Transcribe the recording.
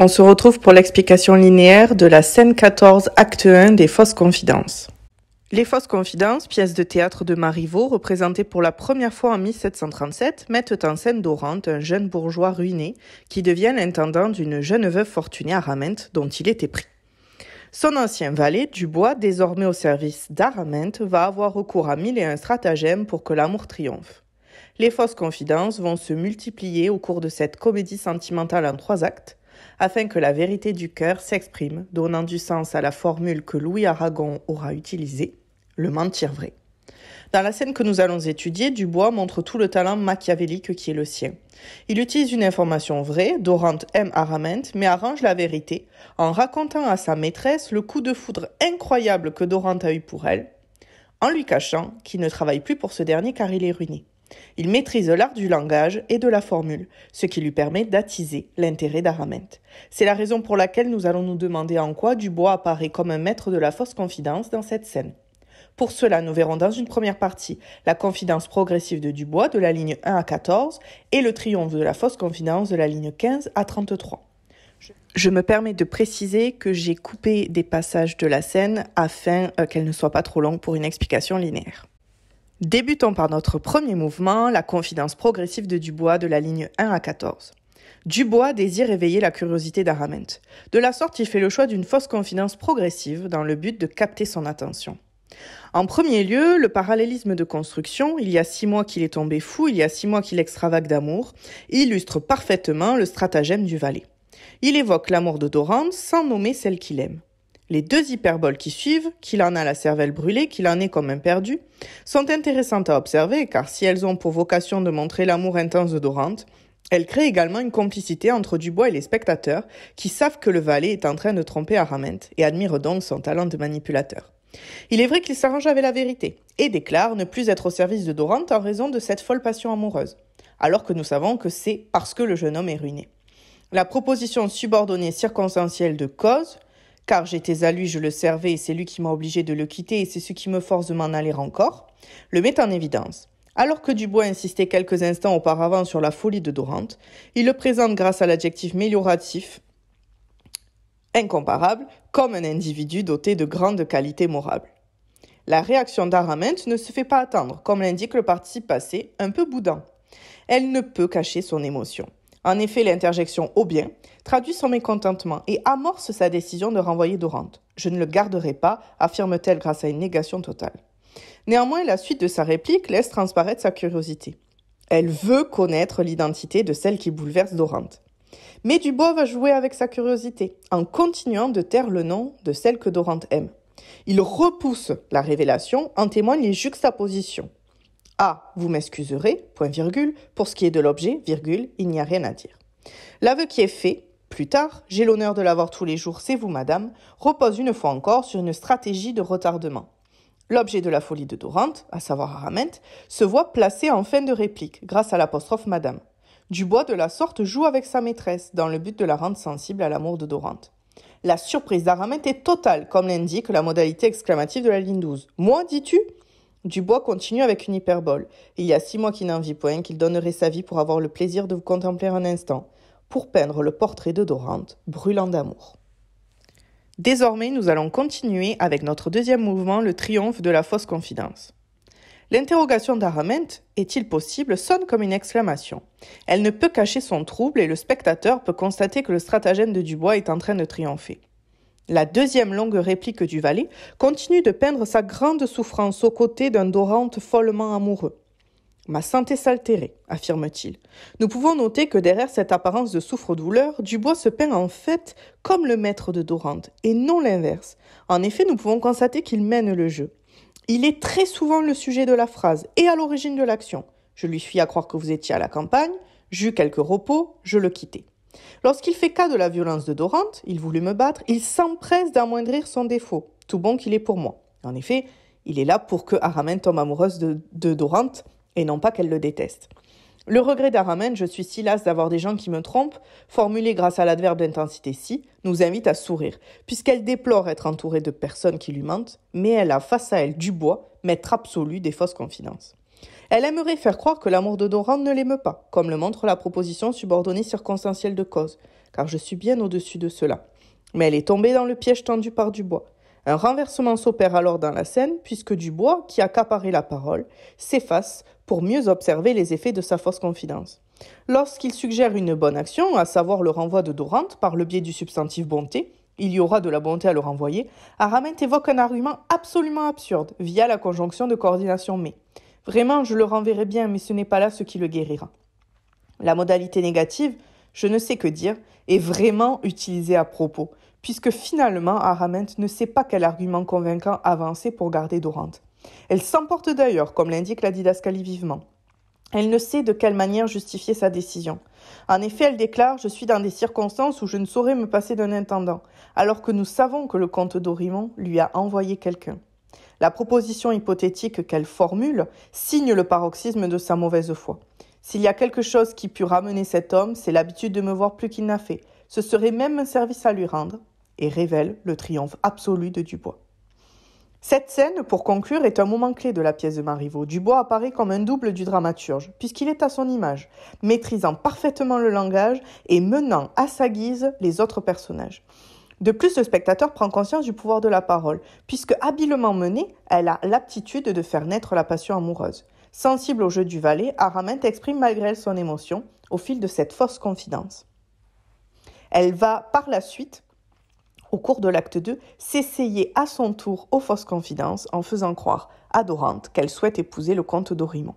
On se retrouve pour l'explication linéaire de la scène 14, acte 1 des Fausses Confidences. Les Fausses Confidences, pièce de théâtre de Marivaux, représentée pour la première fois en 1737, mettent en scène Dorante, un jeune bourgeois ruiné, qui devient l'intendant d'une jeune veuve fortunée à dont il était pris. Son ancien valet, Dubois, désormais au service d'Aramente, va avoir recours à mille et un stratagèmes pour que l'amour triomphe. Les fausses confidences vont se multiplier au cours de cette comédie sentimentale en trois actes, afin que la vérité du cœur s'exprime, donnant du sens à la formule que Louis Aragon aura utilisée, le mentir vrai. Dans la scène que nous allons étudier, Dubois montre tout le talent machiavélique qui est le sien. Il utilise une information vraie, Dorante aime Arament, mais arrange la vérité en racontant à sa maîtresse le coup de foudre incroyable que Dorante a eu pour elle, en lui cachant qu'il ne travaille plus pour ce dernier car il est ruiné. Il maîtrise l'art du langage et de la formule, ce qui lui permet d'attiser l'intérêt d'Araminte. C'est la raison pour laquelle nous allons nous demander en quoi Dubois apparaît comme un maître de la fausse confidence dans cette scène. Pour cela, nous verrons dans une première partie la confidence progressive de Dubois de la ligne 1 à 14 et le triomphe de la fausse confidence de la ligne 15 à 33. Je me permets de préciser que j'ai coupé des passages de la scène afin euh, qu'elle ne soit pas trop longue pour une explication linéaire. Débutons par notre premier mouvement, la confidence progressive de Dubois de la ligne 1 à 14. Dubois désire éveiller la curiosité d'Arament. De la sorte, il fait le choix d'une fausse confidence progressive dans le but de capter son attention. En premier lieu, le parallélisme de construction, il y a six mois qu'il est tombé fou, il y a six mois qu'il extravague d'amour, illustre parfaitement le stratagème du valet. Il évoque l'amour de Doran sans nommer celle qu'il aime. Les deux hyperboles qui suivent, qu'il en a la cervelle brûlée, qu'il en est comme un perdu, sont intéressantes à observer car si elles ont pour vocation de montrer l'amour intense de Dorante, elles créent également une complicité entre Dubois et les spectateurs qui savent que le valet est en train de tromper Aramente et admirent donc son talent de manipulateur. Il est vrai qu'il s'arrange avec la vérité et déclare ne plus être au service de Dorante en raison de cette folle passion amoureuse, alors que nous savons que c'est parce que le jeune homme est ruiné. La proposition subordonnée circonstancielle de cause car j'étais à lui, je le servais, et c'est lui qui m'a obligé de le quitter, et c'est ce qui me force de m'en aller encore, le met en évidence. Alors que Dubois insistait quelques instants auparavant sur la folie de Dorante, il le présente grâce à l'adjectif mélioratif incomparable comme un individu doté de grandes qualités morales. La réaction d'Aramente ne se fait pas attendre, comme l'indique le participe passé, un peu boudant. Elle ne peut cacher son émotion. En effet, l'interjection au bien traduit son mécontentement et amorce sa décision de renvoyer Dorante. Je ne le garderai pas, affirme-t-elle grâce à une négation totale. Néanmoins, la suite de sa réplique laisse transparaître sa curiosité. Elle veut connaître l'identité de celle qui bouleverse Dorante. Mais Dubois va jouer avec sa curiosité, en continuant de taire le nom de celle que Dorante aime. Il repousse la révélation, en témoigne les juxtapositions. Ah, vous m'excuserez, point virgule, pour ce qui est de l'objet, virgule, il n'y a rien à dire. L'aveu qui est fait, plus tard, j'ai l'honneur de l'avoir tous les jours, c'est vous, madame, repose une fois encore sur une stratégie de retardement. L'objet de la folie de Dorante, à savoir Aramente, se voit placé en fin de réplique, grâce à l'apostrophe madame. Dubois, de la sorte, joue avec sa maîtresse, dans le but de la rendre sensible à l'amour de Dorante. La surprise d'Aramente est totale, comme l'indique la modalité exclamative de la ligne 12. Moi, dis-tu Dubois continue avec une hyperbole. Il y a six mois qu'il n'en vit point, qu'il donnerait sa vie pour avoir le plaisir de vous contempler un instant, pour peindre le portrait de Dorante, brûlant d'amour. Désormais, nous allons continuer avec notre deuxième mouvement, le triomphe de la fausse confidence. L'interrogation d'Aramente, est-il possible, sonne comme une exclamation. Elle ne peut cacher son trouble et le spectateur peut constater que le stratagème de Dubois est en train de triompher. La deuxième longue réplique du valet continue de peindre sa grande souffrance aux côtés d'un dorante follement amoureux. Ma santé s'altérait, affirme-t-il. Nous pouvons noter que derrière cette apparence de souffre-douleur, Dubois se peint en fait comme le maître de Dorante, et non l'inverse. En effet, nous pouvons constater qu'il mène le jeu. Il est très souvent le sujet de la phrase et à l'origine de l'action. Je lui fis à croire que vous étiez à la campagne, j'eus quelques repos, je le quittai. Lorsqu'il fait cas de la violence de Dorante, il voulut me battre, il s'empresse d'amoindrir son défaut, tout bon qu'il est pour moi. En effet, il est là pour que Aramen tombe amoureuse de, Dorante et non pas qu'elle le déteste. Le regret d'Aramen, je suis si las d'avoir des gens qui me trompent, formulé grâce à l'adverbe d'intensité si, nous invite à sourire, puisqu'elle déplore être entourée de personnes qui lui mentent, mais elle a face à elle du bois, maître absolu des fausses confidences. Elle aimerait faire croire que l'amour de Dorante ne l'aime pas, comme le montre la proposition subordonnée circonstancielle de cause, car je suis bien au-dessus de cela. Mais elle est tombée dans le piège tendu par Dubois. Un renversement s'opère alors dans la scène, puisque Dubois, qui a accaparait la parole, s'efface pour mieux observer les effets de sa fausse confidence. Lorsqu'il suggère une bonne action, à savoir le renvoi de Dorante par le biais du substantif bonté, il y aura de la bonté à le renvoyer, Aramint évoque un argument absolument absurde via la conjonction de coordination mais. Vraiment, je le renverrai bien, mais ce n'est pas là ce qui le guérira. La modalité négative, je ne sais que dire, est vraiment utilisée à propos, puisque finalement Aramint ne sait pas quel argument convaincant avancer pour garder Dorante. Elle s'emporte d'ailleurs, comme l'indique la didascalie vivement. Elle ne sait de quelle manière justifier sa décision. En effet, elle déclare Je suis dans des circonstances où je ne saurais me passer d'un intendant, alors que nous savons que le comte d'Orimont lui a envoyé quelqu'un. La proposition hypothétique qu'elle formule signe le paroxysme de sa mauvaise foi. S'il y a quelque chose qui pût ramener cet homme, c'est l'habitude de me voir plus qu'il n'a fait. Ce serait même un service à lui rendre, et révèle le triomphe absolu de Dubois. Cette scène, pour conclure, est un moment clé de la pièce de Marivaux. Dubois apparaît comme un double du dramaturge, puisqu'il est à son image, maîtrisant parfaitement le langage et menant à sa guise les autres personnages. De plus, le spectateur prend conscience du pouvoir de la parole, puisque habilement menée, elle a l'aptitude de faire naître la passion amoureuse. Sensible au jeu du valet, Araminte exprime malgré elle son émotion au fil de cette fausse confidence. Elle va par la suite, au cours de l'acte 2, s'essayer à son tour aux fausses confidences en faisant croire à Dorante qu'elle souhaite épouser le comte d'Orimont.